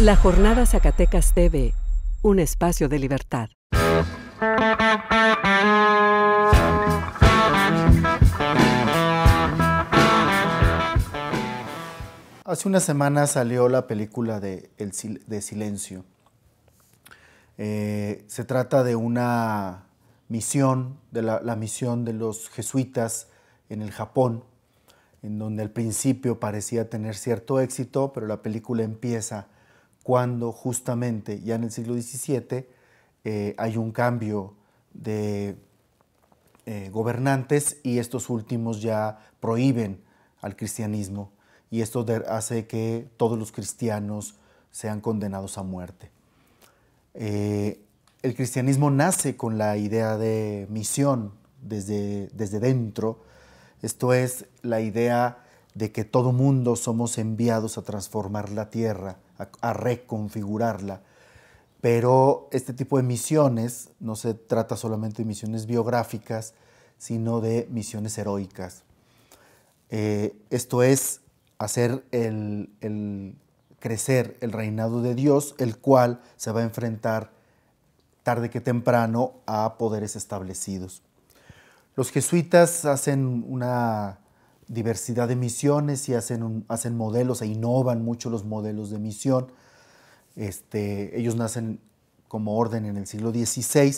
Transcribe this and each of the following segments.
La Jornada Zacatecas TV, un espacio de libertad. Hace una semana salió la película de, Silencio. Eh, se trata de una misión, de la misión de los jesuitas en el Japón, en donde al principio parecía tener cierto éxito, pero la película empieza cuando justamente ya en el siglo XVII eh, hay un cambio de eh, gobernantes y estos últimos ya prohíben al cristianismo y esto hace que todos los cristianos sean condenados a muerte. Eh, el cristianismo nace con la idea de misión desde, desde dentro, esto es la idea de que todo mundo somos enviados a transformar la tierra, a, reconfigurarla. Pero este tipo de misiones no se trata solamente de misiones biográficas, sino de misiones heroicas. Eh, esto es hacer crecer el reinado de Dios, el cual se va a enfrentar tarde que temprano a poderes establecidos. Los jesuitas hacen una diversidad de misiones y hacen, hacen modelos e innovan mucho los modelos de misión. Este, ellos nacen como orden en el siglo XVI,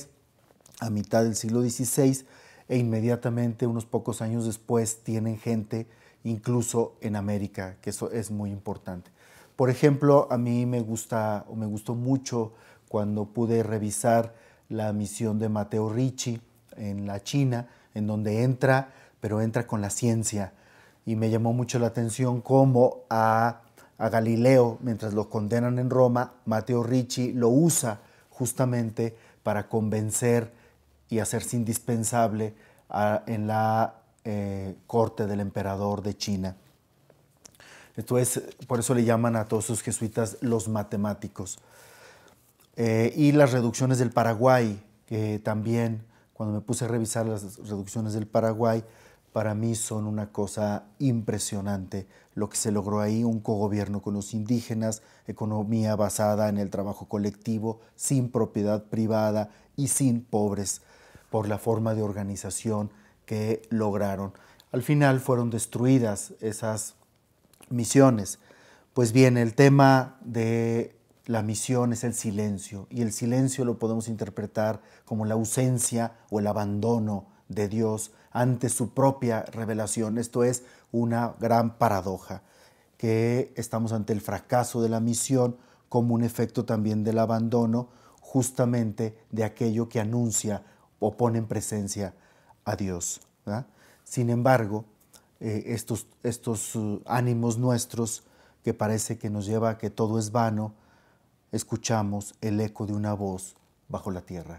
a mitad del siglo XVI, e inmediatamente, unos pocos años después, tienen gente incluso en América, que eso es muy importante. Por ejemplo, a mí me gusta o me gustó mucho cuando pude revisar la misión de Mateo Ricci en la China, en donde entra pero entra con la ciencia. Y me llamó mucho la atención cómo a, Galileo, mientras lo condenan en Roma, Mateo Ricci lo usa justamente para convencer y hacerse indispensable en la eh, corte del emperador de China. Entonces, por eso le llaman a todos sus jesuitas los matemáticos. Eh, y las reducciones del Paraguay, que también, cuando me puse a revisar las reducciones del Paraguay, para mí son una cosa impresionante. Lo que se logró ahí, un cogobierno con los indígenas, economía basada en el trabajo colectivo, sin propiedad privada y sin pobres, por la forma de organización que lograron. Al final fueron destruidas esas misiones. Pues bien, el tema de la misión es el silencio y el silencio lo podemos interpretar como la ausencia o el abandono de Dios ante su propia revelación. Esto es una gran paradoja, que estamos ante el fracaso de la misión como un efecto también del abandono justamente de aquello que anuncia o pone en presencia a Dios. Sin embargo, eh, estos, estos uh, ánimos nuestros que parece que nos lleva a que todo es vano, escuchamos el eco de una voz bajo la tierra.